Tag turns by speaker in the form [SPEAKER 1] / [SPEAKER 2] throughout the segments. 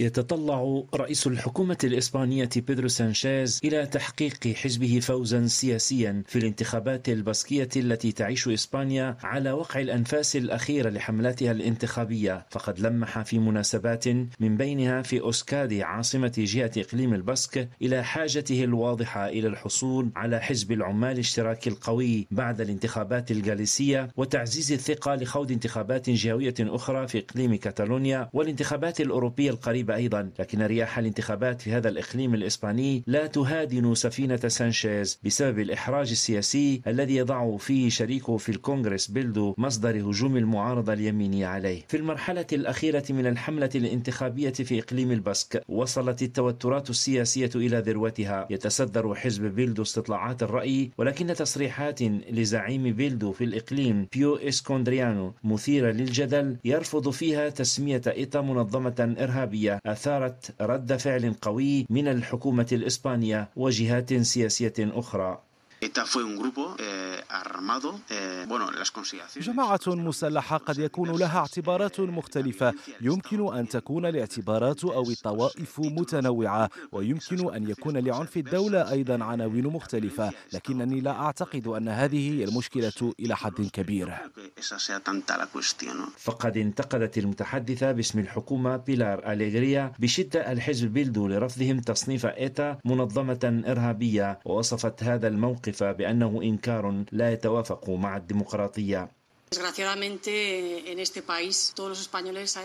[SPEAKER 1] يتطلع رئيس الحكومة الإسبانية بيدرو سانشيز إلى تحقيق حزبه فوزا سياسيا في الانتخابات الباسكية التي تعيش إسبانيا على وقع الأنفاس الأخيرة لحملاتها الانتخابية فقد لمح في مناسبات من بينها في أوسكادي عاصمة جهة إقليم البسك إلى حاجته الواضحة إلى الحصول على حزب العمال الاشتراكي القوي بعد الانتخابات الجاليسية وتعزيز الثقة لخوض انتخابات جهوية أخرى في إقليم كاتالونيا والانتخابات الأوروبية القريبة قريبة أيضا لكن رياح الانتخابات في هذا الإقليم الإسباني لا تهادن سفينة سانشيز بسبب الإحراج السياسي الذي يضعه فيه شريكه في الكونغرس بيلدو مصدر هجوم المعارضة اليمينية عليه في المرحلة الأخيرة من الحملة الانتخابية في إقليم البسك وصلت التوترات السياسية إلى ذروتها يتصدر حزب بيلدو استطلاعات الرأي ولكن تصريحات لزعيم بيلدو في الإقليم بيو إسكوندريانو مثيرة للجدل يرفض فيها تسمية إيطا منظمة إرهابية أثارت رد فعل قوي من الحكومة الإسبانية وجهات سياسية أخرى eh, eh, جماعة مسلحة قد يكون لها اعتبارات مختلفة يمكن أن تكون الاعتبارات أو الطوائف متنوعة ويمكن أن يكون لعنف الدولة أيضا عناوين مختلفة لكنني لا أعتقد أن هذه هي المشكلة إلى حد كبير فقد انتقدت المتحدثة باسم الحكومة بيلار أليغريا بشدة الحزب بيلدو لرفضهم تصنيف إيتا منظمة إرهابية ووصفت هذا الموقف بأنه إنكار لا يتوافق مع الديمقراطية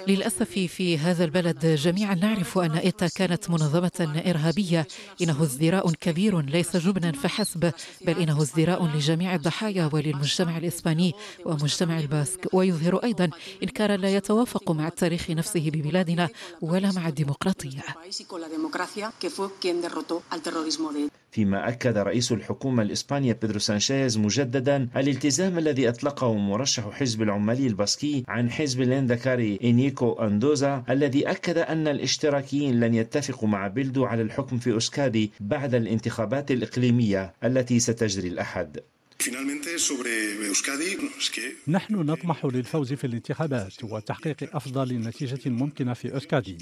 [SPEAKER 1] للأسف في هذا البلد جميعا نعرف أن إيتا كانت منظمة إرهابية إنه ازدراء كبير ليس جبنا فحسب بل إنه ازدراء لجميع الضحايا وللمجتمع الإسباني ومجتمع الباسك ويظهر أيضا كان لا يتوافق مع التاريخ نفسه ببلادنا ولا مع الديمقراطية فيما أكد رئيس الحكومة الإسبانية بيدرو سانشيز مجددا الالتزام الذي أطلقه مرشح حزب العمالي الباسكي عن حزب الاندكاري إنيكو أندوزا الذي أكد أن الاشتراكيين لن يتفقوا مع بيلدو على الحكم في أوسكادي بعد الانتخابات الإقليمية التي ستجري الأحد نحن نطمح للفوز في الانتخابات وتحقيق أفضل نتيجة ممكنة في أوسكادي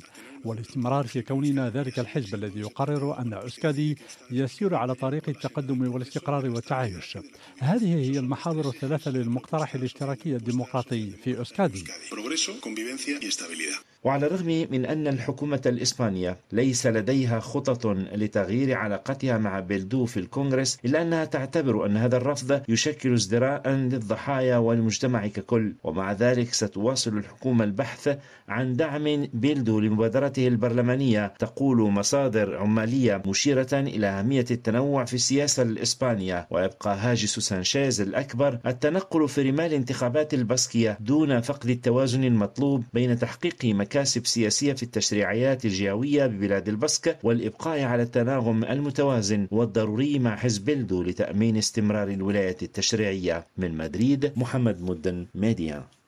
[SPEAKER 1] والاستمرار في كوننا ذلك الحزب الذي يقرر أن أوسكادي يسير على طريق التقدم والاستقرار والتعايش هذه هي المحاور الثلاثة للمقترح الاشتراكي الديمقراطي في أوسكادي progreso, convivencia y estabilidad. وعلى الرغم من أن الحكومة الإسبانية ليس لديها خطط لتغيير علاقتها مع بلدو في الكونغرس إلا أنها تعتبر أن هذا الرفض يشكل ازدراء للضحايا والمجتمع ككل ومع ذلك ستواصل الحكومة البحث عن دعم بلدو لمبادرته البرلمانية تقول مصادر عمالية مشيرة إلى أهمية التنوع في السياسة الإسبانية ويبقى هاجس سانشيز الأكبر التنقل في رمال انتخابات الباسكية دون فقد التوازن الوزن المطلوب بين تحقيق مكاسب سياسية في التشريعيات الجهوية ببلاد البسك والإبقاء على التناغم المتوازن والضروري مع حزب بلدو لتأمين استمرار الولايات التشريعية من مدريد محمد مدن ميديا